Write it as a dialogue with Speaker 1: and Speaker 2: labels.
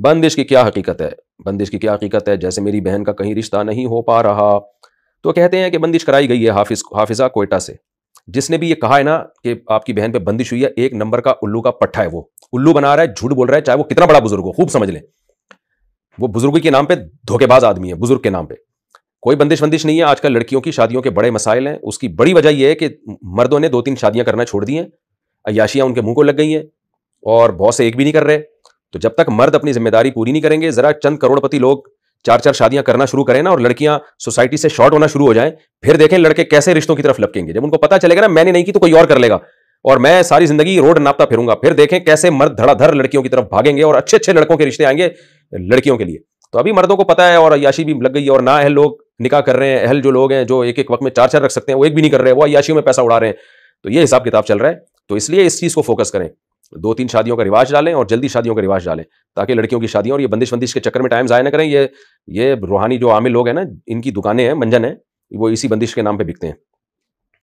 Speaker 1: बंदिश की क्या हकीकत है बंदिश की क्या हकीकत है जैसे मेरी बहन का कहीं रिश्ता नहीं हो पा रहा तो कहते हैं कि बंदिश कराई गई है हाफिज हाफिज़ा कोयटा से जिसने भी ये कहा है ना कि आपकी बहन पे बंदिश हुई है एक नंबर का उल्लू का पट्टा है वो उल्लू बना रहा है झूठ बोल रहा है चाहे वो कितना बड़ा बुजुर्ग हो खूब समझ लें वो बुजुर्ग के नाम पे धोखेबाज आदमी है बुजुर्ग के नाम पे कोई बंदिश बंदिश नहीं है आजकल लड़कियों की शादियों के बड़े मसाइल हैं उसकी बड़ी वजह यह है कि मर्दों ने दो तीन शादियां करना छोड़ दी हैं अयाशियाँ उनके मुंह को लग गई हैं और बहुत से एक भी नहीं कर रहे तो जब तक मर्द अपनी जिम्मेदारी पूरी नहीं करेंगे जरा चंद करोड़पति लोग चार चार शादियां करना शुरू करें ना और लड़कियां सोसाइटी से शॉर्ट होना शुरू हो जाए फिर देखें लड़के कैसे रिश्तों की तरफ लपकेंगे जब उनको पता चलेगा ना मैंने नहीं की तो कोई और कर लेगा और मैं सारी जिंदगी रोड नापता फिरूंगा फिर देखें कैसे मर्द धड़ाधड़ लड़कियों की तरफ भागेंगे और अच्छे अच्छे लड़कों के रिश्ते आएंगे लड़कियों के लिए तो अभी मर्दों को पता है और अयाशी भी लग गई और ना अहल लोग निकाह कर रहे हैं अहल जो लोग हैं जो एक एक वक्त में चार चार रख सकते हैं वो एक भी नहीं कर रहे हैं वो अयाशियों में पैसा उड़ा रहे हैं तो ये हिसाब किताब चल रहा है तो इसलिए इस चीज़ को फोकस करें दो तीन शादियों का रिवाज डालें और जल्दी शादियों का रिवाज डालें ताकि लड़कियों की शादियों और ये बंदिश बंदिश के चक्कर में टाइम ज़ाया ना करें ये ये रूहानी जो आमिल लोग हैं ना इनकी दुकानें हैं मंजन हैं वो इसी बंदिश के नाम पर बिकते हैं